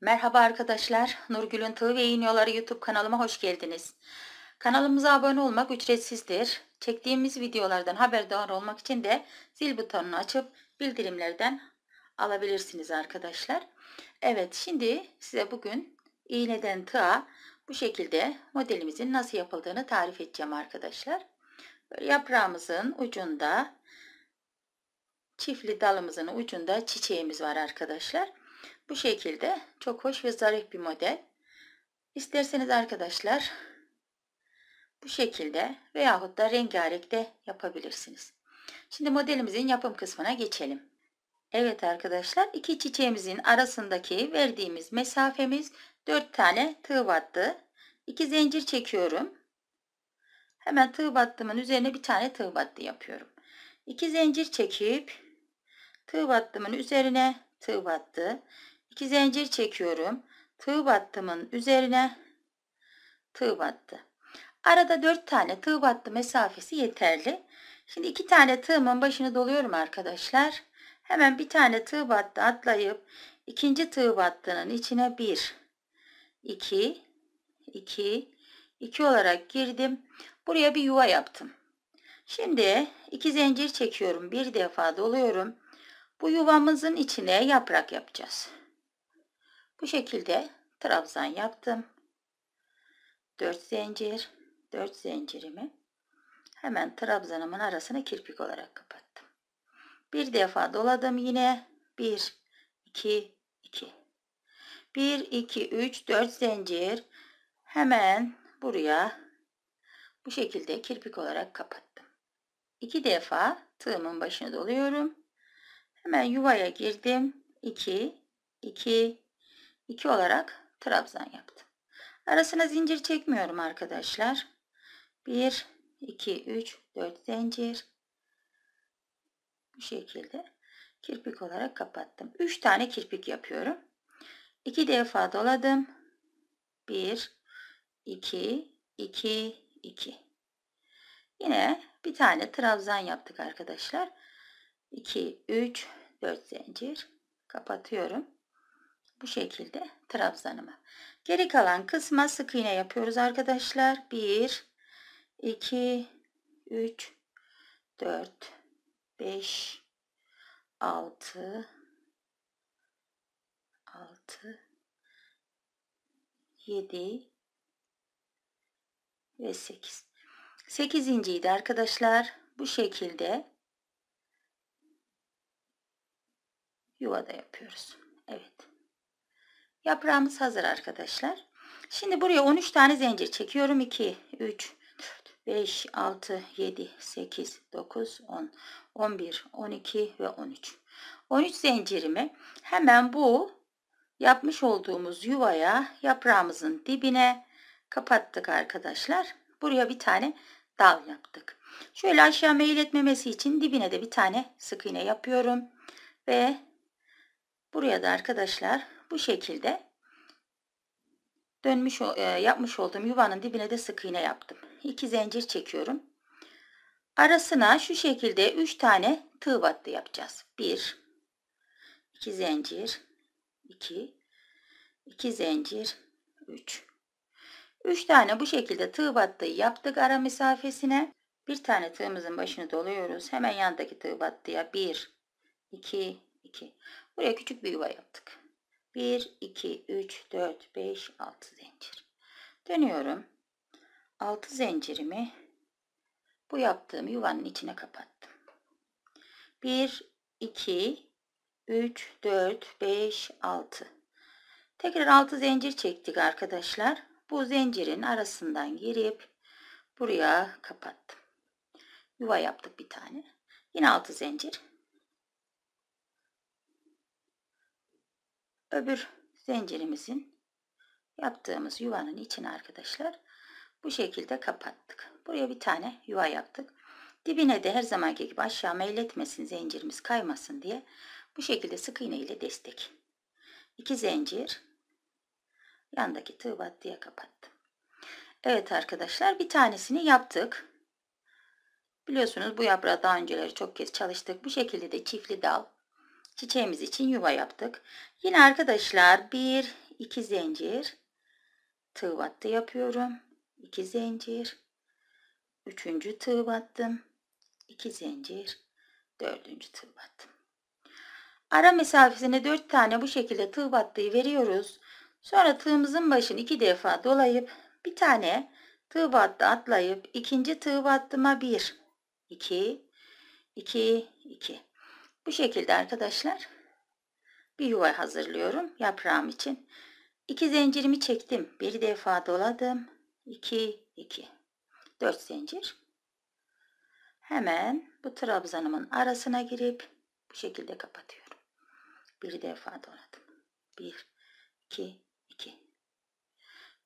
Merhaba arkadaşlar, Nurgül'ün Tığ ve İğniyoları YouTube kanalıma hoş geldiniz. Kanalımıza abone olmak ücretsizdir. Çektiğimiz videolardan haberdar olmak için de zil butonunu açıp bildirimlerden alabilirsiniz arkadaşlar. Evet, şimdi size bugün iğneden tığa bu şekilde modelimizin nasıl yapıldığını tarif edeceğim arkadaşlar. yaprağımızın ucunda, çiftli dalımızın ucunda çiçeğimiz var arkadaşlar. Arkadaşlar. Bu şekilde çok hoş ve zarif bir model. İsterseniz arkadaşlar bu şekilde veyahut da rengarenk de yapabilirsiniz. Şimdi modelimizin yapım kısmına geçelim. Evet arkadaşlar iki çiçeğimizin arasındaki verdiğimiz mesafemiz 4 tane tığ battı. 2 zincir çekiyorum. Hemen tığ battımın üzerine bir tane tığ battı yapıyorum. 2 zincir çekip tığ battımın üzerine tığ battı. 2 zincir çekiyorum. Tığ battımın üzerine tığ battı. Arada 4 tane tığ battı mesafesi yeterli. Şimdi 2 tane tığımın başını doluyorum arkadaşlar. Hemen bir tane tığ battı atlayıp ikinci tığ battının içine 1 2 2 2 olarak girdim. Buraya bir yuva yaptım. Şimdi 2 zincir çekiyorum. Bir defa doluyorum. Bu yuvamızın içine yaprak yapacağız. Bu şekilde trabzan yaptım. 4 zincir, 4 zincirimi hemen trabzanımın arasına kirpik olarak kapattım. Bir defa doladım yine 1 2 2. 1 2 3 4 zincir hemen buraya bu şekilde kirpik olarak kapattım. 2 defa tığımın başına doluyorum. Hemen yuvaya girdim. 2, 2, 2 olarak trabzan yaptım. Arasına zincir çekmiyorum arkadaşlar. 1, 2, 3, 4 zincir. Bu şekilde kirpik olarak kapattım. 3 tane kirpik yapıyorum. 2 defa doladım. 1, 2, 2, 2. Yine bir tane trabzan yaptık arkadaşlar. 2 3 4 zincir kapatıyorum bu şekilde trabzanımı geri kalan kısma sık iğne yapıyoruz arkadaşlar 1 2 3 4 5 6 6 7 ve 8 8. de arkadaşlar bu şekilde yuvada yapıyoruz. Evet. Yaprağımız hazır arkadaşlar. Şimdi buraya 13 tane zincir çekiyorum. 2, 3, 5, 6, 7, 8, 9, 10, 11, 12 ve 13. 13 zincirimi hemen bu yapmış olduğumuz yuvaya yaprağımızın dibine kapattık arkadaşlar. Buraya bir tane dal yaptık. Şöyle aşağı meyil etmemesi için dibine de bir tane sık iğne yapıyorum. Ve Buraya da arkadaşlar bu şekilde dönmüş e, yapmış olduğum yuvanın dibine de sık iğne yaptım. 2 zincir çekiyorum. Arasına şu şekilde 3 tane tığ battı yapacağız. 1 2 zincir 2 2 zincir 3 3 tane bu şekilde tığ battı yaptık ara mesafesine. Bir tane tığımızın başını doluyoruz. Hemen yandaki tığ battıya 1 2 2. Buraya küçük bir yuva yaptık. 1, 2, 3, 4, 5, 6 zincir. Dönüyorum. 6 zincirimi bu yaptığım yuvanın içine kapattım. 1, 2, 3, 4, 5, 6. Tekrar 6 zincir çektik arkadaşlar. Bu zincirin arasından girip buraya kapattım. Yuva yaptık bir tane. Yine 6 zincir. öbür zincirimizin yaptığımız yuvanın içine arkadaşlar bu şekilde kapattık. Buraya bir tane yuva yaptık. Dibine de her zamanki gibi aşağı meyletmesin zincirimiz kaymasın diye bu şekilde sık iğne ile destek. İki zincir yandaki tığ diye kapattım. Evet arkadaşlar bir tanesini yaptık. Biliyorsunuz bu yaprağı daha önceleri çok kez çalıştık. Bu şekilde de çiftli dal çiçeğimiz için yuva yaptık. Yine arkadaşlar 1 2 zincir tığ battı yapıyorum. 2 zincir. 3. tığ battım. 2 zincir. 4. tığ battım. Ara mesafesine 4 tane bu şekilde tığ battığı veriyoruz. Sonra tığımızın başını 2 defa dolayıp bir tane tığ battı atlayıp ikinci tığ battıma 1 2 2 2 bu şekilde arkadaşlar bir yuva hazırlıyorum yaprağım için. 2 zincirimi çektim. Bir defa doladım. 2 2 4 zincir. Hemen bu trabzanımın arasına girip bu şekilde kapatıyorum. Bir defa doladım. 1 2 2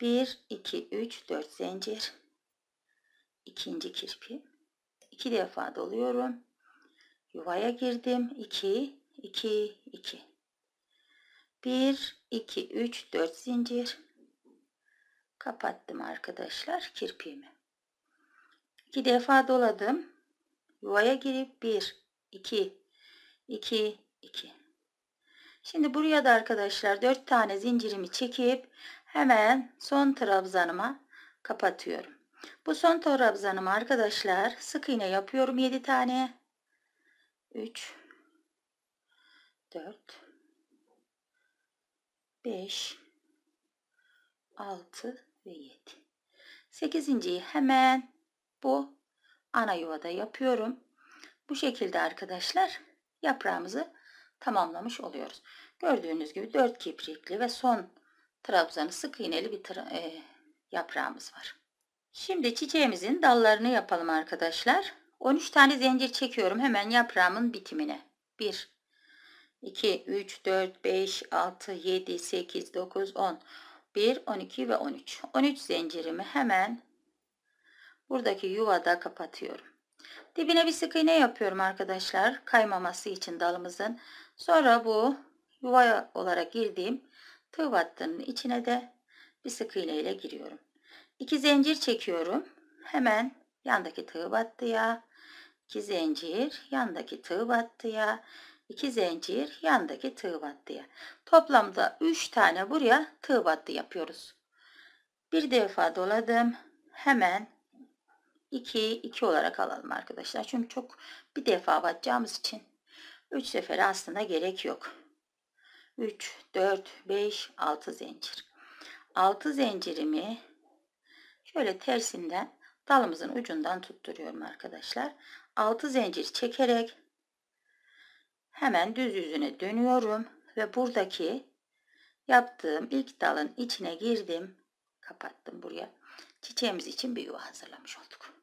1 2 3 4 zincir. ikinci kirpi. 2 defa doluyorum. Yuvaya girdim. 2, 2, 2. 1, 2, 3, 4 zincir. Kapattım arkadaşlar kirpiğimi. 2 defa doladım. Yuvaya girip 1, 2, 2, 2. Şimdi buraya da arkadaşlar 4 tane zincirimi çekip hemen son trabzanıma kapatıyorum. Bu son trabzanımı arkadaşlar sık iğne yapıyorum 7 tane. 3 4 5 6 ve 7 8.yi hemen bu ana yuvada yapıyorum. Bu şekilde arkadaşlar yaprağımızı tamamlamış oluyoruz. Gördüğünüz gibi 4 kiprikli ve son trabzanı sık iğneli bir tra e, yaprağımız var. Şimdi çiçeğimizin dallarını yapalım arkadaşlar. 13 tane zincir çekiyorum hemen yaprağımın bitimine. 1 2 3 4 5 6 7 8 9 10 1 12 ve 13. 13 zincirimi hemen buradaki yuvada kapatıyorum. Dibine bir sık iğne yapıyorum arkadaşlar. Kaymaması için dalımızın. Sonra bu yuva olarak girdiğim tığ battığının içine de bir sık iğne ile giriyorum. 2 zincir çekiyorum. Hemen yandaki tığ battıya 2 zincir yandaki tığ battıya 2 zincir yandaki tığ battıya toplamda 3 tane buraya tığ battı yapıyoruz bir defa doladım hemen 2 2 olarak alalım arkadaşlar çünkü çok bir defa batacağımız için 3 sefer aslında gerek yok 3 4 5 6 zincir 6 zincirimi şöyle tersinden Dalımızın ucundan tutturuyorum arkadaşlar. 6 zincir çekerek hemen düz yüzüne dönüyorum ve buradaki yaptığım ilk dalın içine girdim. Kapattım buraya. Çiçeğimiz için bir yuva hazırlamış olduk.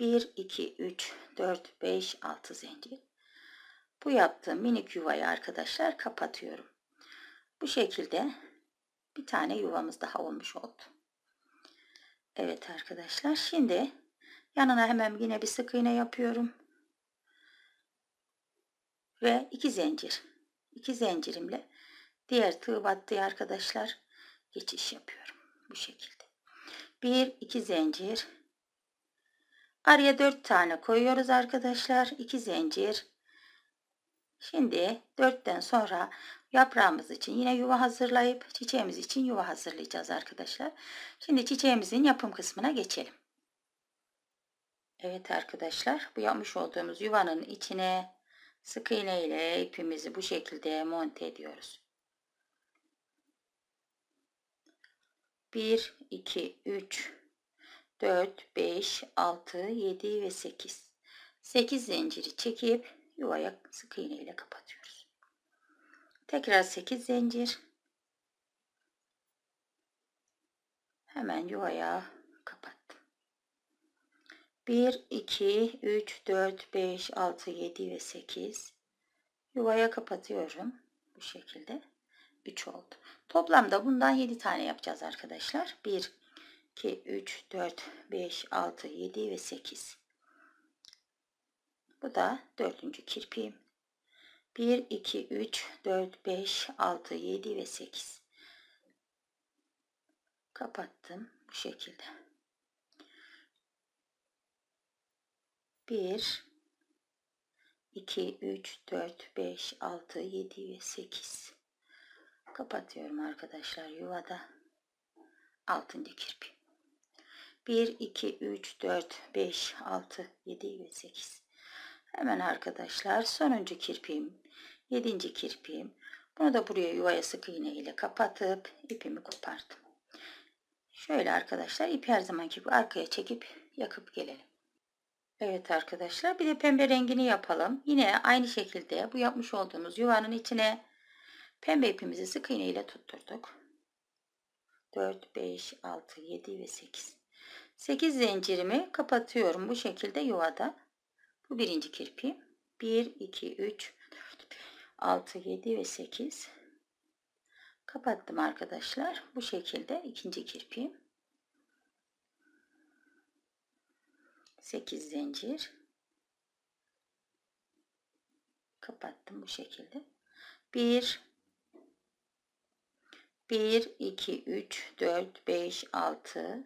1, 2, 3, 4, 5, 6 zincir. Bu yaptığım minik yuvayı arkadaşlar kapatıyorum. Bu şekilde bir tane yuvamız daha olmuş oldu. Evet arkadaşlar şimdi yanına hemen yine bir sık iğne yapıyorum. Ve iki zincir. iki zincirimle diğer tığ battığı arkadaşlar geçiş yapıyorum. Bu şekilde. Bir iki zincir. Araya dört tane koyuyoruz arkadaşlar. iki zincir. Şimdi dörtten sonra Yaprağımız için yine yuva hazırlayıp çiçeğimiz için yuva hazırlayacağız arkadaşlar. Şimdi çiçeğimizin yapım kısmına geçelim. Evet arkadaşlar bu yapmış olduğumuz yuvanın içine sık iğne ile ipimizi bu şekilde monte ediyoruz. 1, 2, 3, 4, 5, 6, 7 ve 8. 8 zinciri çekip yuvaya sık iğne ile kapatıyoruz tekrar 8 zincir hemen yuvaya kapattım 1 2 3 4 5 6 7 ve 8 yuvaya kapatıyorum bu şekilde 3 oldu toplamda bundan 7 tane yapacağız arkadaşlar 1 2 3 4 5 6 7 ve 8 bu da dördüncü kirpiğim 1, 2, 3, 4, 5, 6, 7 ve 8. Kapattım bu şekilde. 1, 2, 3, 4, 5, 6, 7 ve 8. Kapatıyorum arkadaşlar yuvada. 6. kirpi. 1, 2, 3, 4, 5, 6, 7 ve 8. Hemen arkadaşlar sonuncu kirpiğim 7. kirpiğim. Bunu da buraya yuvaya sık iğne ile kapatıp ipimi kopardım. Şöyle arkadaşlar ipi her zamanki gibi arkaya çekip yakıp gelelim. Evet arkadaşlar bir de pembe rengini yapalım. Yine aynı şekilde bu yapmış olduğumuz yuvanın içine pembe ipimizi sık iğne ile tutturduk. 4, 5, 6, 7 ve 8. 8 zincirimi kapatıyorum bu şekilde yuvada. Bu birinci kirpi. 1, 2, 3, 6, 7 ve 8. Kapattım arkadaşlar. Bu şekilde ikinci kirpiğim. 8 zincir. Kapattım bu şekilde. 1 1, 2, 3, 4, 5, 6,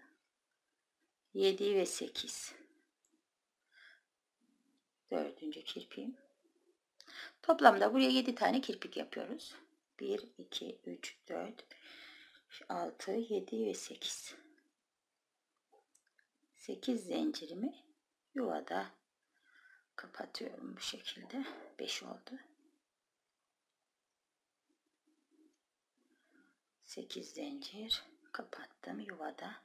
7 ve 8. Dördüncü kirpiğim. Toplamda buraya 7 tane kirpik yapıyoruz. 1, 2, 3, 4, 6, 7 ve 8. 8 zincirimi yuvada kapatıyorum bu şekilde. 5 oldu. 8 zincir kapattım yuvada.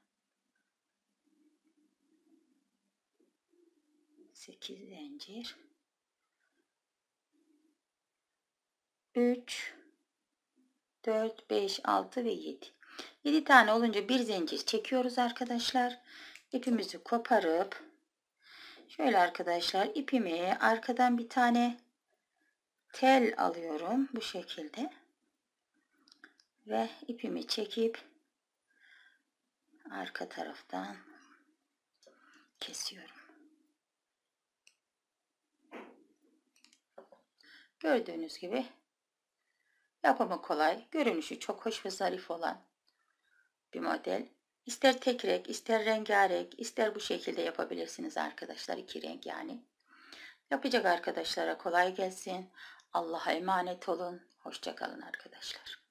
8 zincir 3, 4, 5, 6 ve 7. 7 tane olunca bir zincir çekiyoruz arkadaşlar. İpimizi koparıp şöyle arkadaşlar ipimi arkadan bir tane tel alıyorum bu şekilde. Ve ipimi çekip arka taraftan kesiyorum. Gördüğünüz gibi Yapımı kolay, görünüşü çok hoş ve zarif olan bir model. İster tek renk, ister rengarenk, ister bu şekilde yapabilirsiniz arkadaşlar. iki renk yani. Yapacak arkadaşlara kolay gelsin. Allah'a emanet olun. Hoşçakalın arkadaşlar.